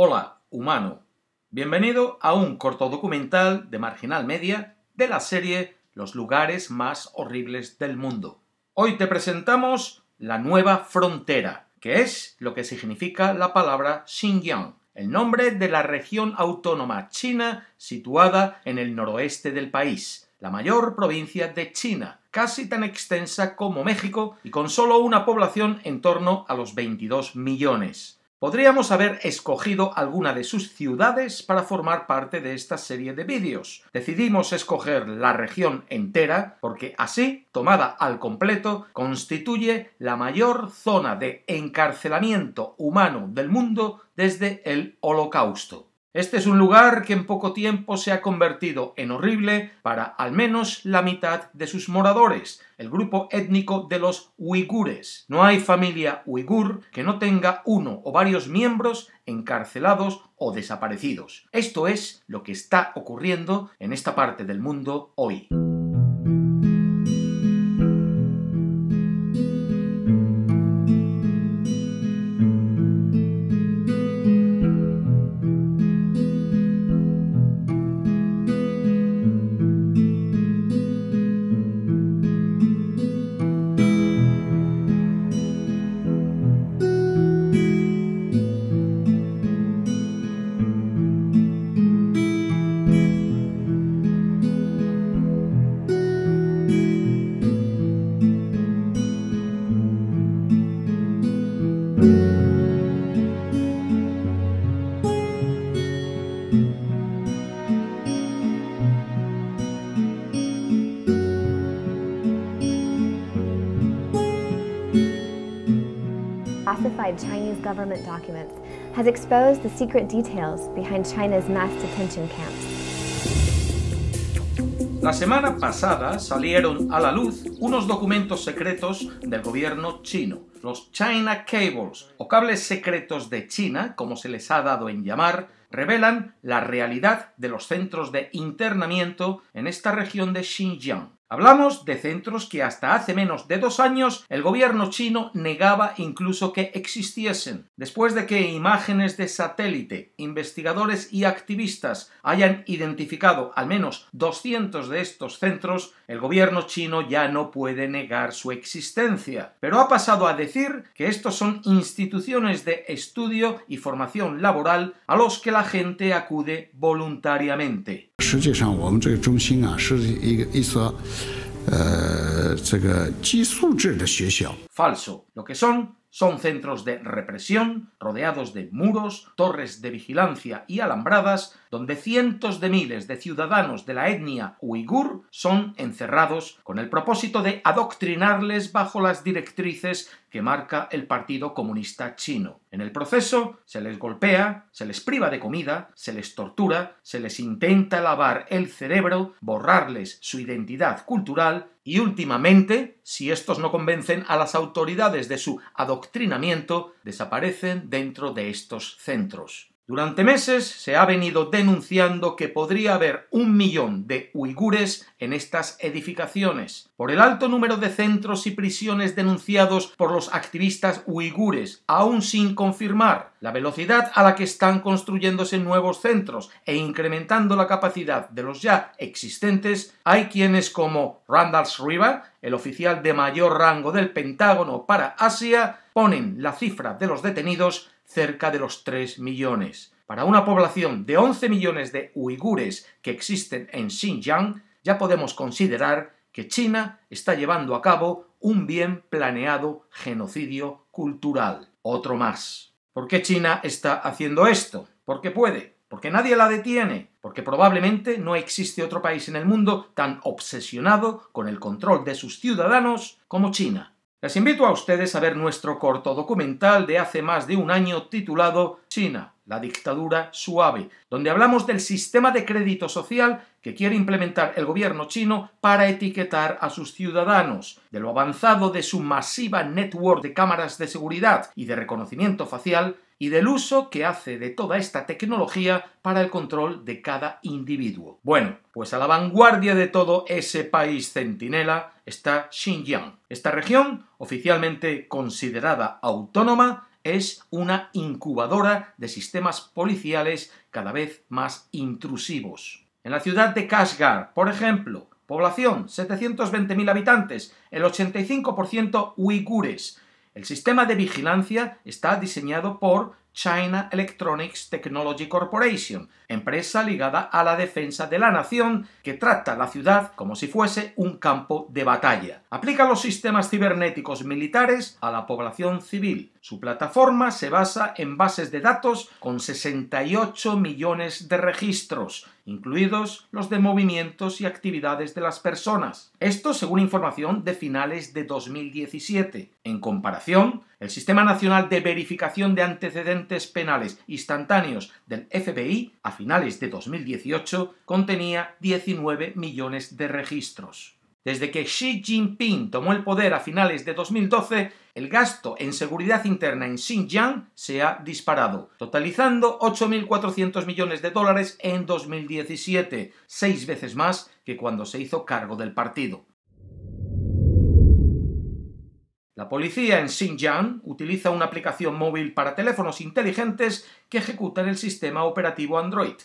Hola, humano. Bienvenido a un corto documental de Marginal Media de la serie Los lugares más horribles del mundo. Hoy te presentamos la nueva frontera, que es lo que significa la palabra Xinjiang, el nombre de la región autónoma china situada en el noroeste del país, la mayor provincia de China, casi tan extensa como México y con solo una población en torno a los 22 millones. Podríamos haber escogido alguna de sus ciudades para formar parte de esta serie de vídeos. Decidimos escoger la región entera porque así, tomada al completo, constituye la mayor zona de encarcelamiento humano del mundo desde el Holocausto. Este es un lugar que en poco tiempo se ha convertido en horrible para al menos la mitad de sus moradores, el grupo étnico de los uigures. No hay familia uigur que no tenga uno o varios miembros encarcelados o desaparecidos. Esto es lo que está ocurriendo en esta parte del mundo hoy. La semana pasada salieron a la luz unos documentos secretos del gobierno chino, los China Cables, o cables secretos de China, como se les ha dado en llamar, revelan la realidad de los centros de internamiento en esta región de Xinjiang. Hablamos de centros que hasta hace menos de dos años el gobierno chino negaba incluso que existiesen, después de que imágenes de satélite, investigadores y activistas hayan identificado al menos 200 de estos centros, el gobierno chino ya no puede negar su existencia, pero ha pasado a decir que estos son instituciones de estudio y formación laboral a los que la gente acude voluntariamente. 实际上，我们这个中心啊，是一个一所，呃，这个寄宿制的学校。Son centros de represión, rodeados de muros, torres de vigilancia y alambradas, donde cientos de miles de ciudadanos de la etnia uigur son encerrados con el propósito de adoctrinarles bajo las directrices que marca el Partido Comunista Chino. En el proceso se les golpea, se les priva de comida, se les tortura, se les intenta lavar el cerebro, borrarles su identidad cultural, y últimamente, si estos no convencen a las autoridades de su adoctrinamiento, desaparecen dentro de estos centros. Durante meses se ha venido denunciando que podría haber un millón de uigures en estas edificaciones. Por el alto número de centros y prisiones denunciados por los activistas uigures, aún sin confirmar, la velocidad a la que están construyéndose nuevos centros e incrementando la capacidad de los ya existentes, hay quienes como Randall Shriva, el oficial de mayor rango del Pentágono para Asia, ponen la cifra de los detenidos cerca de los 3 millones. Para una población de 11 millones de uigures que existen en Xinjiang, ya podemos considerar que China está llevando a cabo un bien planeado genocidio cultural. Otro más. ¿Por qué China está haciendo esto? Porque puede, porque nadie la detiene, porque probablemente no existe otro país en el mundo tan obsesionado con el control de sus ciudadanos como China. Les invito a ustedes a ver nuestro corto documental de hace más de un año titulado China, la dictadura suave, donde hablamos del sistema de crédito social que quiere implementar el gobierno chino para etiquetar a sus ciudadanos, de lo avanzado de su masiva network de cámaras de seguridad y de reconocimiento facial y del uso que hace de toda esta tecnología para el control de cada individuo. Bueno, pues a la vanguardia de todo ese país centinela está Xinjiang. Esta región, oficialmente considerada autónoma, es una incubadora de sistemas policiales cada vez más intrusivos. En la ciudad de Kashgar, por ejemplo, población 720.000 habitantes, el 85% uigures, el sistema de vigilancia está diseñado por China Electronics Technology Corporation, empresa ligada a la defensa de la nación que trata la ciudad como si fuese un campo de batalla. Aplica los sistemas cibernéticos militares a la población civil. Su plataforma se basa en bases de datos con 68 millones de registros, incluidos los de movimientos y actividades de las personas. Esto según información de finales de 2017. En comparación, el Sistema Nacional de Verificación de Antecedentes Penales Instantáneos del FBI a finales de 2018 contenía 19 millones de registros. Desde que Xi Jinping tomó el poder a finales de 2012, el gasto en seguridad interna en Xinjiang se ha disparado, totalizando 8.400 millones de dólares en 2017, seis veces más que cuando se hizo cargo del partido. La policía en Xinjiang utiliza una aplicación móvil para teléfonos inteligentes que ejecutan el sistema operativo Android,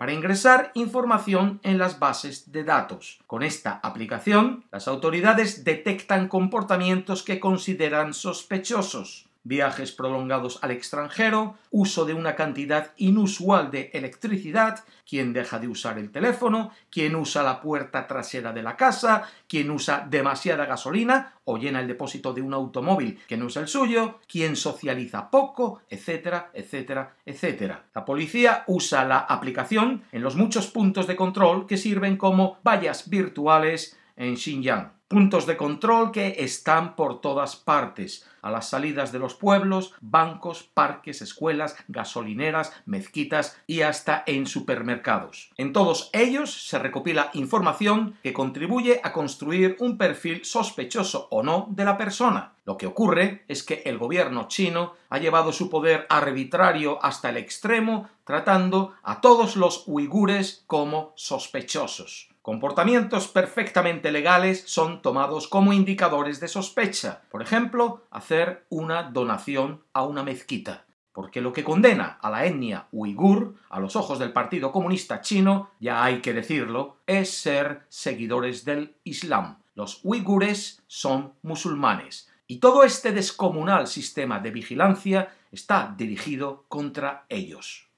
para ingresar información en las bases de datos. Con esta aplicación, las autoridades detectan comportamientos que consideran sospechosos viajes prolongados al extranjero, uso de una cantidad inusual de electricidad, quien deja de usar el teléfono, quien usa la puerta trasera de la casa, quien usa demasiada gasolina o llena el depósito de un automóvil que no es el suyo, quien socializa poco, etcétera, etcétera, etcétera. La policía usa la aplicación en los muchos puntos de control que sirven como vallas virtuales en Xinjiang. Puntos de control que están por todas partes, a las salidas de los pueblos, bancos, parques, escuelas, gasolineras, mezquitas y hasta en supermercados. En todos ellos se recopila información que contribuye a construir un perfil sospechoso o no de la persona. Lo que ocurre es que el gobierno chino ha llevado su poder arbitrario hasta el extremo tratando a todos los uigures como sospechosos. Comportamientos perfectamente legales son tomados como indicadores de sospecha. Por ejemplo, hacer una donación a una mezquita. Porque lo que condena a la etnia uigur, a los ojos del Partido Comunista Chino, ya hay que decirlo, es ser seguidores del Islam. Los uigures son musulmanes. Y todo este descomunal sistema de vigilancia está dirigido contra ellos.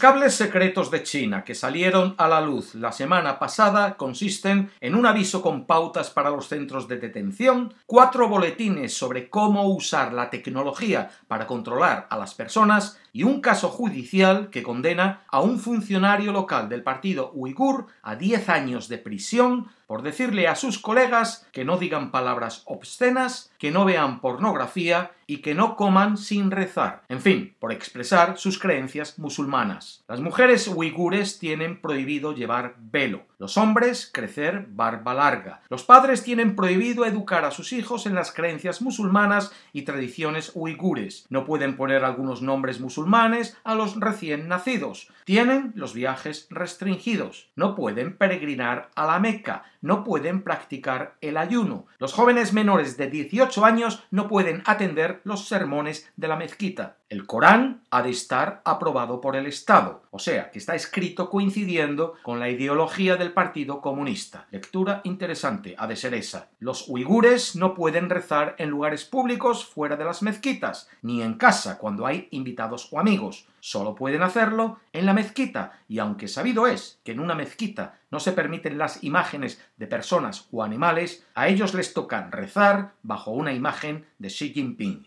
cables secretos de China que salieron a la luz la semana pasada consisten en un aviso con pautas para los centros de detención, cuatro boletines sobre cómo usar la tecnología para controlar a las personas y un caso judicial que condena a un funcionario local del partido uigur a 10 años de prisión por decirle a sus colegas que no digan palabras obscenas, que no vean pornografía y que no coman sin rezar. En fin, por expresar sus creencias musulmanas. Las mujeres uigures tienen prohibido llevar velo. Los hombres, crecer barba larga. Los padres tienen prohibido educar a sus hijos en las creencias musulmanas y tradiciones uigures. No pueden poner algunos nombres musulmanes a los recién nacidos. Tienen los viajes restringidos. No pueden peregrinar a la Meca. No pueden practicar el ayuno. Los jóvenes menores de 18 años no pueden atender los sermones de la mezquita. El Corán ha de estar aprobado por el Estado. O sea, que está escrito coincidiendo con la ideología del Partido Comunista. Lectura interesante, ha de ser esa. Los uigures no pueden rezar en lugares públicos fuera de las mezquitas, ni en casa cuando hay invitados o amigos. Solo pueden hacerlo en la mezquita, y aunque sabido es que en una mezquita no se permiten las imágenes de personas o animales, a ellos les toca rezar bajo una imagen de Xi Jinping.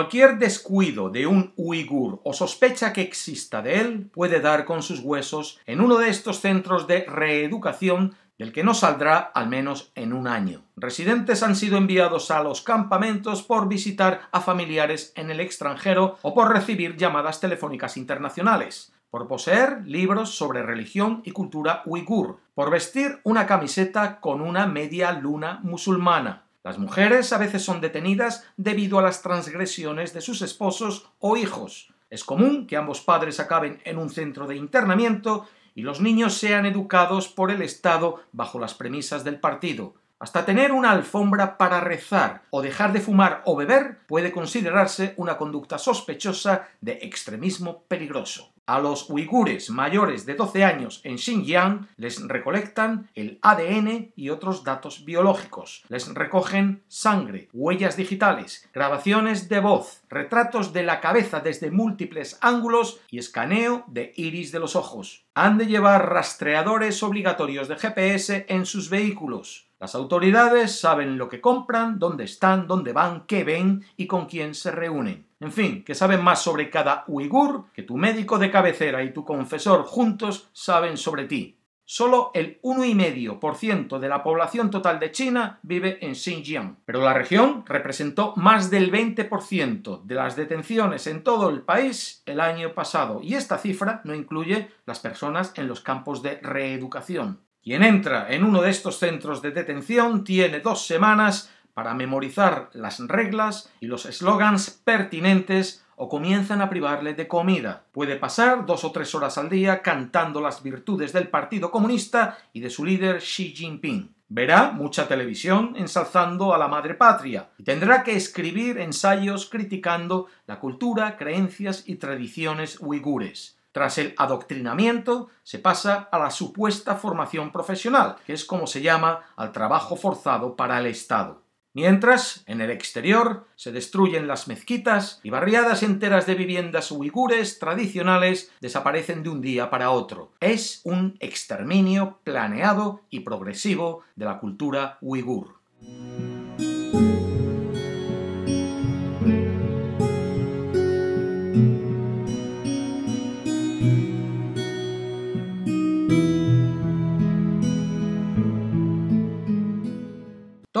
Cualquier descuido de un uigur o sospecha que exista de él puede dar con sus huesos en uno de estos centros de reeducación del que no saldrá al menos en un año. Residentes han sido enviados a los campamentos por visitar a familiares en el extranjero o por recibir llamadas telefónicas internacionales por poseer libros sobre religión y cultura uigur, por vestir una camiseta con una media luna musulmana, las mujeres a veces son detenidas debido a las transgresiones de sus esposos o hijos. Es común que ambos padres acaben en un centro de internamiento y los niños sean educados por el Estado bajo las premisas del partido. Hasta tener una alfombra para rezar o dejar de fumar o beber puede considerarse una conducta sospechosa de extremismo peligroso. A los uigures mayores de 12 años en Xinjiang les recolectan el ADN y otros datos biológicos. Les recogen sangre, huellas digitales, grabaciones de voz, retratos de la cabeza desde múltiples ángulos y escaneo de iris de los ojos. Han de llevar rastreadores obligatorios de GPS en sus vehículos. Las autoridades saben lo que compran, dónde están, dónde van, qué ven y con quién se reúnen. En fin, que saben más sobre cada uigur que tu médico de cabecera y tu confesor juntos saben sobre ti. Solo el 1,5% de la población total de China vive en Xinjiang, pero la región representó más del 20% de las detenciones en todo el país el año pasado, y esta cifra no incluye las personas en los campos de reeducación. Quien entra en uno de estos centros de detención tiene dos semanas para memorizar las reglas y los eslogans pertinentes o comienzan a privarle de comida. Puede pasar dos o tres horas al día cantando las virtudes del Partido Comunista y de su líder Xi Jinping. Verá mucha televisión ensalzando a la madre patria y tendrá que escribir ensayos criticando la cultura, creencias y tradiciones uigures. Tras el adoctrinamiento se pasa a la supuesta formación profesional, que es como se llama al trabajo forzado para el Estado. Mientras, en el exterior, se destruyen las mezquitas y barriadas enteras de viviendas uigures tradicionales desaparecen de un día para otro. Es un exterminio planeado y progresivo de la cultura uigur.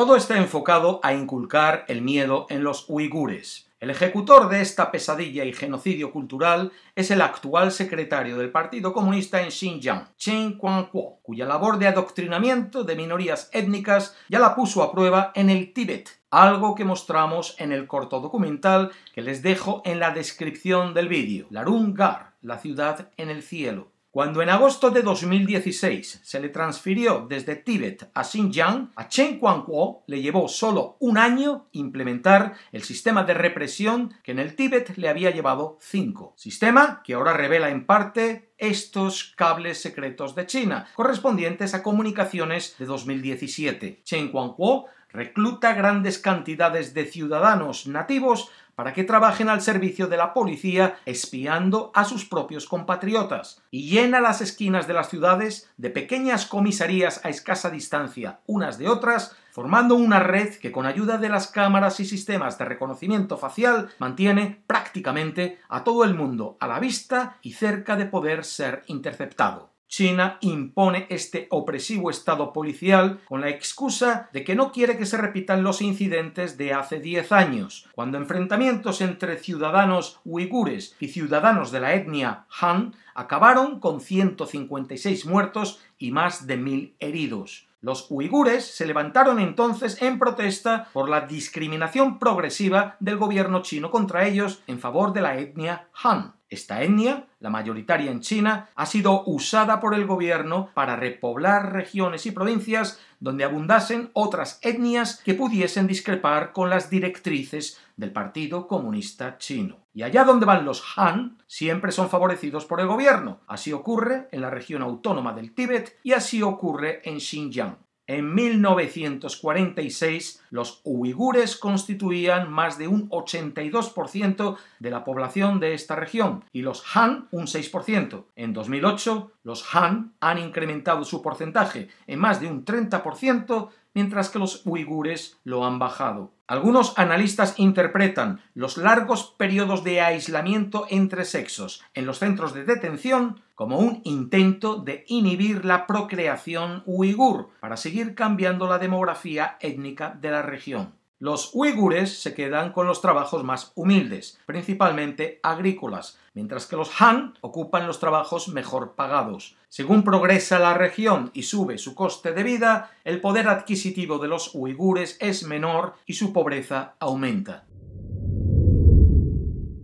Todo está enfocado a inculcar el miedo en los uigures. El ejecutor de esta pesadilla y genocidio cultural es el actual secretario del Partido Comunista en Xinjiang, Chen Quanghuo, cuya labor de adoctrinamiento de minorías étnicas ya la puso a prueba en el Tíbet, algo que mostramos en el corto documental que les dejo en la descripción del vídeo, Larungar, la ciudad en el cielo. Cuando en agosto de 2016 se le transfirió desde Tíbet a Xinjiang, a Chen Quanguo le llevó solo un año implementar el sistema de represión que en el Tíbet le había llevado cinco. Sistema que ahora revela en parte estos cables secretos de China, correspondientes a comunicaciones de 2017. Chen Quanguo recluta grandes cantidades de ciudadanos nativos para que trabajen al servicio de la policía espiando a sus propios compatriotas, y llena las esquinas de las ciudades de pequeñas comisarías a escasa distancia unas de otras, formando una red que con ayuda de las cámaras y sistemas de reconocimiento facial mantiene prácticamente a todo el mundo a la vista y cerca de poder ser interceptado. China impone este opresivo estado policial con la excusa de que no quiere que se repitan los incidentes de hace 10 años, cuando enfrentamientos entre ciudadanos uigures y ciudadanos de la etnia Han acabaron con 156 muertos y más de 1.000 heridos. Los uigures se levantaron entonces en protesta por la discriminación progresiva del gobierno chino contra ellos en favor de la etnia Han. Esta etnia, la mayoritaria en China, ha sido usada por el gobierno para repoblar regiones y provincias donde abundasen otras etnias que pudiesen discrepar con las directrices del Partido Comunista Chino. Y allá donde van los Han, siempre son favorecidos por el gobierno. Así ocurre en la región autónoma del Tíbet y así ocurre en Xinjiang. En 1946, los uigures constituían más de un 82% de la población de esta región y los Han un 6%. En 2008, los Han han incrementado su porcentaje en más de un 30% mientras que los uigures lo han bajado. Algunos analistas interpretan los largos periodos de aislamiento entre sexos en los centros de detención como un intento de inhibir la procreación uigur para seguir cambiando la demografía étnica de la región. Los uigures se quedan con los trabajos más humildes, principalmente agrícolas, mientras que los han ocupan los trabajos mejor pagados. Según progresa la región y sube su coste de vida, el poder adquisitivo de los uigures es menor y su pobreza aumenta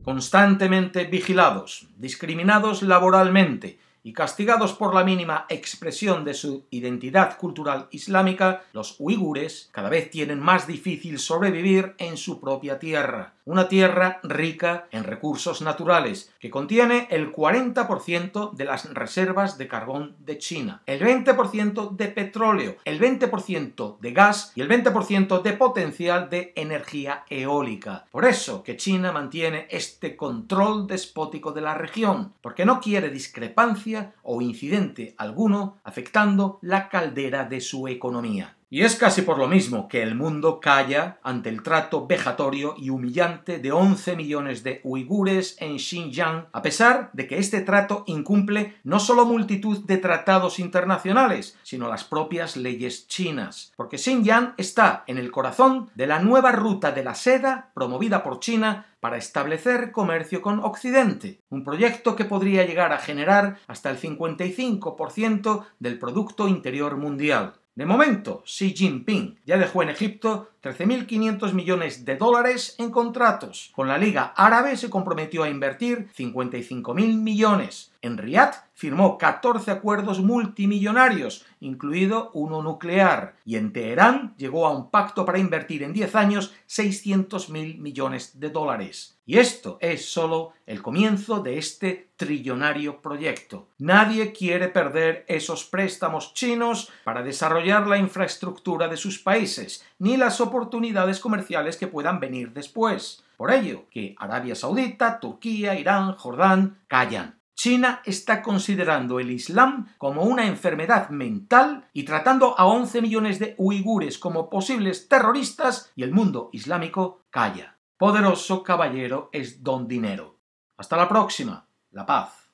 constantemente vigilados, discriminados laboralmente, y castigados por la mínima expresión de su identidad cultural islámica, los uigures cada vez tienen más difícil sobrevivir en su propia tierra una tierra rica en recursos naturales, que contiene el 40% de las reservas de carbón de China, el 20% de petróleo, el 20% de gas y el 20% de potencial de energía eólica. Por eso que China mantiene este control despótico de la región, porque no quiere discrepancia o incidente alguno afectando la caldera de su economía. Y es casi por lo mismo que el mundo calla ante el trato vejatorio y humillante de 11 millones de uigures en Xinjiang, a pesar de que este trato incumple no solo multitud de tratados internacionales, sino las propias leyes chinas, porque Xinjiang está en el corazón de la nueva ruta de la seda promovida por China para establecer comercio con Occidente, un proyecto que podría llegar a generar hasta el 55% del Producto Interior Mundial de momento, Xi Jinping ya dejó en Egipto 13.500 millones de dólares en contratos. Con la Liga Árabe se comprometió a invertir 55.000 millones. En Riad firmó 14 acuerdos multimillonarios, incluido uno nuclear, y en Teherán llegó a un pacto para invertir en 10 años 600 mil millones de dólares. Y esto es solo el comienzo de este trillonario proyecto. Nadie quiere perder esos préstamos chinos para desarrollar la infraestructura de sus países, ni las oportunidades comerciales que puedan venir después. Por ello, que Arabia Saudita, Turquía, Irán, Jordán callan. China está considerando el Islam como una enfermedad mental y tratando a 11 millones de uigures como posibles terroristas y el mundo islámico calla. Poderoso caballero es don dinero. Hasta la próxima. La paz.